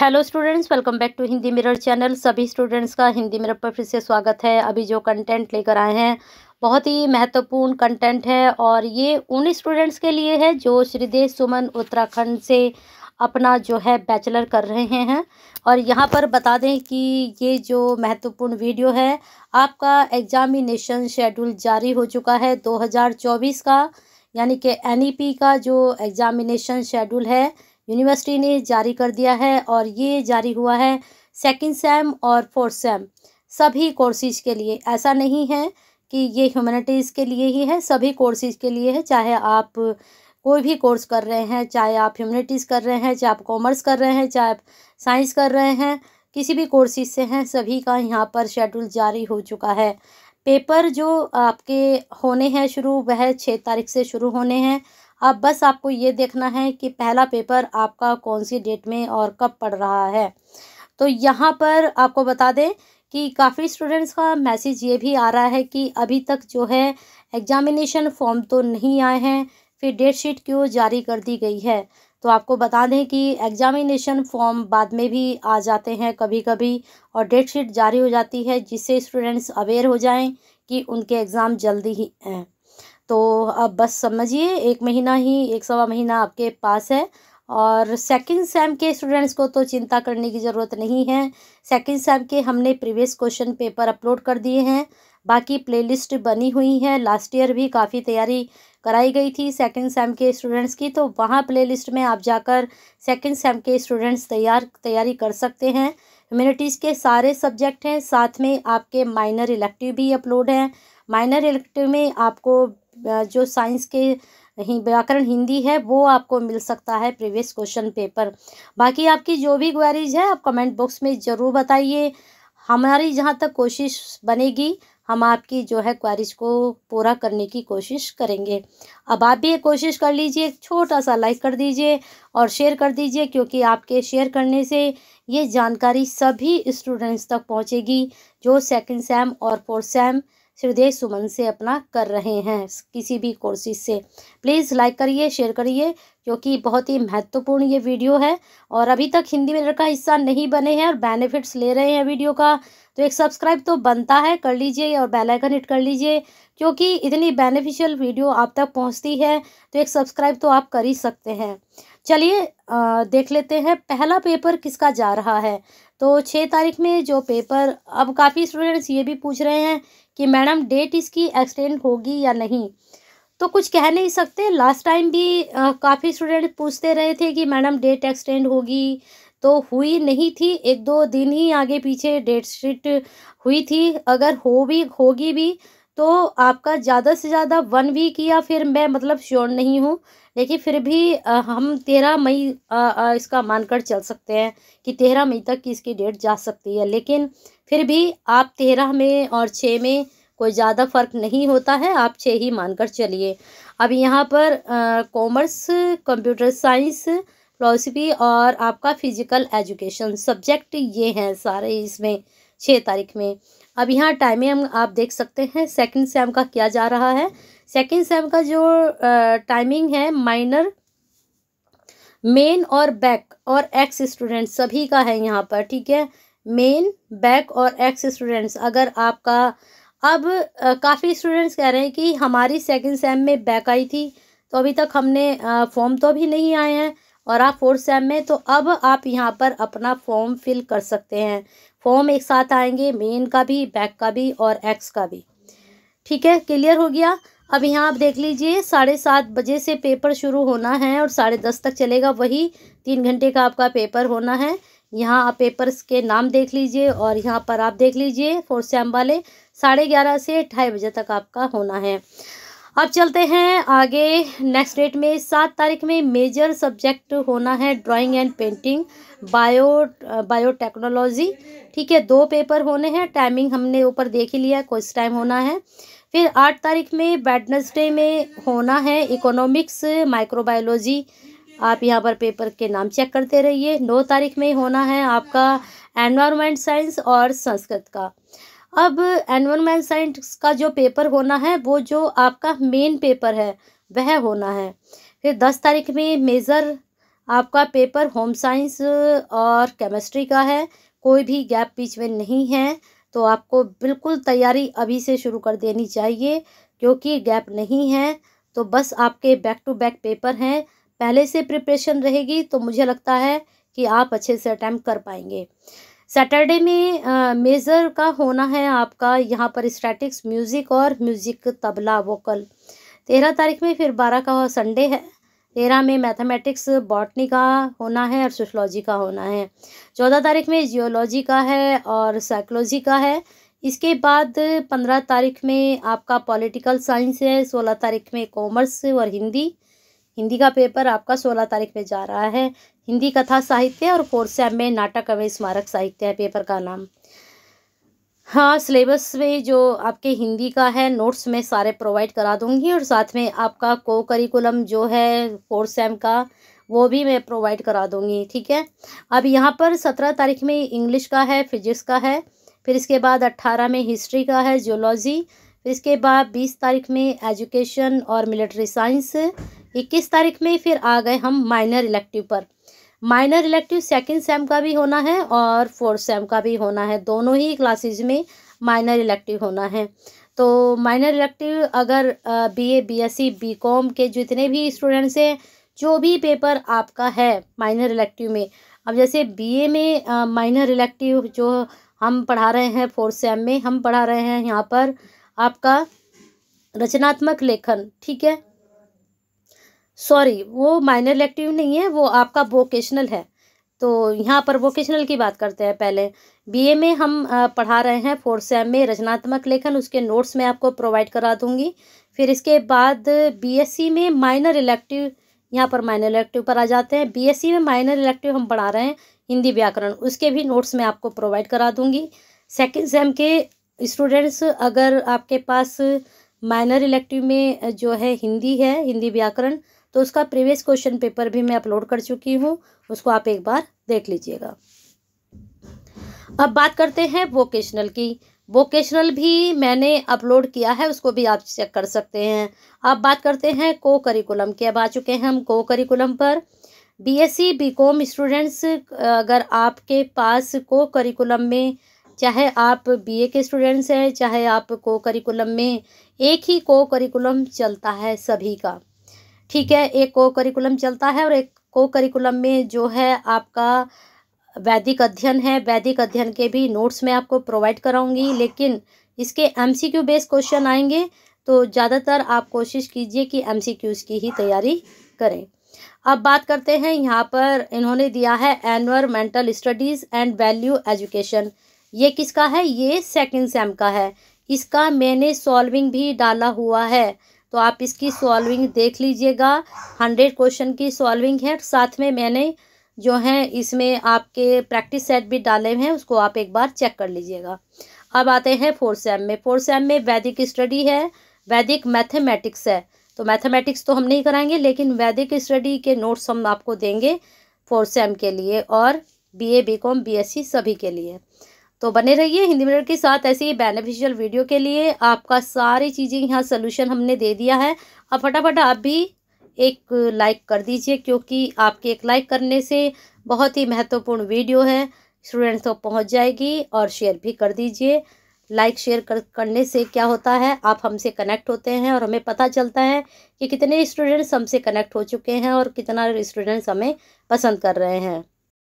hello students welcome back to Hindi mirror channel सभी students का Hindi mirror पर फिर से स्वागत है अभी जो कंटेंट लेकर आए हैं बहुत ही महत्वपूर्ण कंटेंट है और ये उन स्टूडेंट्स के लिए है जो श्रीदेश सुमन उत्तराखंड से अपना जो है बैचलर कर रहे हैं और यहाँ पर बता दें कि ये जो महत्वपूर्ण वीडियो है आपका एग्ज़ामिनेशन शेड्यूल जारी हो चुका है 2024 का यानी कि एनईपी e का जो एग्ज़ामिनेशन शेड्यूल है यूनिवर्सिटी ने जारी कर दिया है और ये जारी हुआ है सेकंड सेम और फोर्थ सेम सभी कोर्सेज के लिए ऐसा नहीं है कि ये ह्यूमनिटीज़ के लिए ही है सभी कोर्सेज के लिए है चाहे आप कोई भी कोर्स कर रहे हैं चाहे आप ह्यूमनिटीज़ कर रहे हैं चाहे आप कॉमर्स कर रहे हैं चाहे आप साइंस कर रहे हैं किसी भी कोर्सेज से हैं सभी का यहाँ पर शेड्यूल जारी हो चुका है पेपर जो आपके होने हैं शुरू वह छः तारीख से शुरू होने हैं अब बस आपको ये देखना है कि पहला पेपर आपका कौन सी डेट में और कब पढ़ रहा है तो यहाँ पर आपको बता दें कि काफ़ी स्टूडेंट्स का मैसेज ये भी आ रहा है कि अभी तक जो है एग्ज़ामिनेशन फॉर्म तो नहीं आए हैं फिर डेट शीट क्यों जारी कर दी गई है तो आपको बता दें कि एग्ज़ामिनेशन फॉर्म बाद में भी आ जाते हैं कभी कभी और डेट शीट जारी हो जाती है जिससे स्टूडेंट्स अवेयर हो जाएं कि उनके एग्ज़ाम जल्दी ही हैं तो अब बस समझिए एक महीना ही एक सवा महीना आपके पास है और सेकंड सेम के स्टूडेंट्स को तो चिंता करने की ज़रूरत नहीं है सेकंड सेम के हमने प्रीवियस क्वेश्चन पेपर अपलोड कर दिए हैं बाकी प्लेलिस्ट बनी हुई है लास्ट ईयर भी काफ़ी तैयारी कराई गई थी सेकंड सेम के स्टूडेंट्स की तो वहाँ प्लेलिस्ट में आप जाकर सेकंड सेम के स्टूडेंट्स तैयार तैयारी कर सकते हैं ह्यूमिनिटीज़ के सारे सब्जेक्ट हैं साथ में आपके माइनर इलेक्टिव भी अपलोड हैं माइनर इलेक्टिव में आपको जो साइंस के व्याकरण हिंदी है वो आपको मिल सकता है प्रीवियस क्वेश्चन पेपर बाकी आपकी जो भी क्वेरीज है आप कमेंट बॉक्स में ज़रूर बताइए हमारी जहाँ तक कोशिश बनेगी हम आपकी जो है ख्वारिश को पूरा करने की कोशिश करेंगे अब आप भी ये कोशिश कर लीजिए छोटा सा लाइक कर दीजिए और शेयर कर दीजिए क्योंकि आपके शेयर करने से ये जानकारी सभी स्टूडेंट्स तक पहुंचेगी जो सेकंड सैम और फोर्थ सैम श्रीदेव सुमन से अपना कर रहे हैं किसी भी कोर्सेज से प्लीज़ लाइक करिए शेयर करिए क्योंकि बहुत ही महत्वपूर्ण ये वीडियो है और अभी तक हिंदी मिरर का हिस्सा नहीं बने हैं और बेनिफिट्स ले रहे हैं वीडियो का तो एक सब्सक्राइब तो बनता है कर लीजिए और बेल आइकन हिट कर लीजिए क्योंकि इतनी बेनिफिशियल वीडियो आप तक पहुंचती है तो एक सब्सक्राइब तो आप कर ही सकते हैं चलिए देख लेते हैं पहला पेपर किसका जा रहा है तो छः तारीख में जो पेपर अब काफ़ी स्टूडेंट्स ये भी पूछ रहे हैं कि मैडम डेट इसकी एक्सटेंड होगी या नहीं तो कुछ कह नहीं सकते लास्ट टाइम भी काफ़ी स्टूडेंट पूछते रहे थे कि मैडम डेट एक्सटेंड होगी तो हुई नहीं थी एक दो दिन ही आगे पीछे डेट शीट हुई थी अगर हो भी होगी भी तो आपका ज़्यादा से ज़्यादा वन वीक या फिर मैं मतलब श्योर नहीं हूँ लेकिन फिर भी हम तेरह मई इसका मानकर चल सकते हैं कि तेरह मई तक इसकी डेट जा सकती है लेकिन फिर भी आप तेरह में और छः में कोई ज़्यादा फ़र्क नहीं होता है आप छः ही मानकर चलिए अब यहाँ पर कॉमर्स कंप्यूटर साइंस फिलोसफी और आपका फिजिकल एजुकेशन सब्जेक्ट ये हैं सारे इसमें छः तारीख में अब यहाँ टाइमिंग हम आप देख सकते हैं सेकंड सेम का किया जा रहा है सेकंड सेम का जो टाइमिंग है माइनर मेन और बैक और एक्स स्टूडेंट सभी का है यहाँ पर ठीक है मेन बैक और एक्स स्टूडेंट्स अगर आपका अब काफ़ी स्टूडेंट्स कह रहे हैं कि हमारी सेकंड सेम में बैक आई थी तो अभी तक हमने फॉर्म तो अभी नहीं आए हैं और आप फोर्थ सेम में तो अब आप यहाँ पर अपना फॉर्म फिल कर सकते हैं फॉर्म एक साथ आएंगे मेन का भी बैक का भी और एक्स का भी ठीक है क्लियर हो गया अब यहाँ आप देख लीजिए साढ़े सात बजे से पेपर शुरू होना है और साढ़े दस तक चलेगा वही तीन घंटे का आपका पेपर होना है यहाँ आप पेपर्स के नाम देख लीजिए और यहाँ पर आप देख लीजिए फोर्थ सेम वाले साढ़े ग्यारह से ढाई बजे तक आपका होना है अब चलते हैं आगे नेक्स्ट डेट में सात तारीख में मेजर सब्जेक्ट होना है drawing and painting bio biotechnology ठीक है दो पेपर होने हैं टाइमिंग हमने ऊपर देख ही लिया कुछ टाइम होना है फिर आठ तारीख में वेडनेसडे में होना है इकोनॉमिक्स माइक्रोबायोलॉजी आप यहाँ पर पेपर के नाम चेक करते रहिए नौ तारीख में ही होना है आपका एनवायरमेंट साइंस और संस्कृत का अब एनवायरमेंट साइंस का जो पेपर होना है वो जो आपका मेन पेपर है वह होना है फिर दस तारीख में मेज़र आपका पेपर होम साइंस और केमिस्ट्री का है कोई भी गैप बीच में नहीं है तो आपको बिल्कुल तैयारी अभी से शुरू कर देनी चाहिए क्योंकि गैप नहीं है तो बस आपके बैक टू बैक पेपर हैं पहले से प्रिपरेशन रहेगी तो मुझे लगता है कि आप अच्छे से अटैम्प्ट कर पाएंगे सैटरडे में मेजर का होना है आपका यहाँ पर स्टैटिक्स म्यूज़िक और म्यूज़िक तबला वोकल तेरह तारीख में फिर बारह का संडे है तेरह में मैथमेटिक्स बॉटनी का होना है और सोशलॉजी का होना है चौदह तारीख में जियोलॉजी का है और साइकोलॉजी का है इसके बाद पंद्रह तारीख में आपका पॉलिटिकल साइंस है सोलह तारीख में कॉमर्स और हिंदी हिंदी का पेपर आपका सोलह तारीख में जा रहा है हिंदी कथा साहित्य और कोर्सेम में नाटक अवय स्मारक साहित्य है पेपर का नाम हाँ सिलेबस में जो आपके हिंदी का है नोट्स में सारे प्रोवाइड करा दूंगी और साथ में आपका को करिकुलम जो है फोर्थ सेम का वो भी मैं प्रोवाइड करा दूंगी ठीक है अब यहाँ पर सत्रह तारीख में इंग्लिश का है फिजिक्स का है फिर इसके बाद अट्ठारह में हिस्ट्री का है जियोलॉजी फिर इसके बाद बीस तारीख में एजुकेशन और मिलिट्री साइंस इक्कीस तारीख में फिर आ गए हम माइनर इलेक्टिव पर माइनर इलेक्टिव सेकंड सेम का भी होना है और फोर्थ सेम का भी होना है दोनों ही क्लासेज में माइनर इलेक्टिव होना है तो माइनर इलेक्टिव अगर बीए बीएससी बीकॉम के जितने भी स्टूडेंट्स हैं जो भी पेपर आपका है माइनर इलेक्टिव में अब जैसे बीए में माइनर इलेक्टिव जो हम पढ़ा रहे हैं फोर्थ सेम में हम पढ़ा रहे हैं यहाँ पर आपका रचनात्मक लेखन ठीक है सॉरी वो माइनर इलेक्टिव नहीं है वो आपका वोकेशनल है तो यहाँ पर वोकेशनल की बात करते हैं पहले बीए में हम पढ़ा रहे हैं फोर्थ सेम में रचनात्मक लेखन उसके नोट्स मैं आपको प्रोवाइड करा दूंगी फिर इसके बाद बीएससी में माइनर इलेक्टिव यहाँ पर माइनर इलेक्टिव पर आ जाते हैं बीएससी में माइनर इलेक्टिव हम पढ़ा रहे हैं हिंदी व्याकरण उसके भी नोट्स मैं आपको प्रोवाइड करा दूँगी सेकेंड सेम के स्टूडेंट्स अगर आपके पास माइनर इलेक्टिव में जो है हिंदी है हिंदी व्याकरण तो उसका प्रीवियस क्वेश्चन पेपर भी मैं अपलोड कर चुकी हूँ उसको आप एक बार देख लीजिएगा अब बात करते हैं वोकेशनल की वोकेशनल भी मैंने अपलोड किया है उसको भी आप चेक कर सकते हैं अब बात करते हैं को करिकुलम की अब आ चुके हैं हम को करिकुलम पर बीएससी बीकॉम स्टूडेंट्स अगर आपके पास को करिकुलम में चाहे आप बीए के स्टूडेंट्स हैं चाहे आप को करिकुलम में एक ही को करिकुलम चलता है सभी का ठीक है एक को करिकुलम चलता है और एक को करिकुलम में जो है आपका वैदिक अध्ययन है वैदिक अध्ययन के भी नोट्स मैं आपको प्रोवाइड कराऊंगी लेकिन इसके एमसीक्यू बेस्ड क्वेश्चन आएंगे तो ज़्यादातर आप कोशिश कीजिए कि क्यूज की ही तैयारी करें अब बात करते हैं यहाँ पर इन्होंने दिया है environmental studies and value education ये किसका है ये सेकंड सेम का है इसका मैंने सॉल्विंग भी डाला हुआ है तो आप इसकी सॉल्विंग देख लीजिएगा हंड्रेड क्वेश्चन की सॉल्विंग है साथ में मैंने जो है इसमें आपके प्रैक्टिस सेट भी डाले हैं उसको आप एक बार चेक कर लीजिएगा अब आते हैं फोर्थ सेम में फोर्थ सेम में वैदिक स्टडी है वैदिक मैथमेटिक्स है तो मैथमेटिक्स तो हम नहीं कराएंगे लेकिन वैदिक स्टडी के नोट्स हम आपको देंगे फोर्थ सेम के लिए और बीए बीकॉम बीएससी सभी के लिए तो बने रहिए हिंदी मीडियम के साथ ऐसे ही बेनिफिशियल वीडियो के लिए आपका सारी चीज़ें यहाँ सोल्यूशन हमने दे दिया है अब फटाफट आप भी एक लाइक कर दीजिए क्योंकि आपके एक लाइक करने से बहुत ही महत्वपूर्ण वीडियो है स्टूडेंट्स तो पहुंच जाएगी और शेयर भी कर दीजिए लाइक शेयर कर करने से क्या होता है आप हमसे कनेक्ट होते हैं और हमें पता चलता है कि कितने स्टूडेंट्स हमसे कनेक्ट हो चुके हैं और कितना स्टूडेंट्स हमें पसंद कर रहे हैं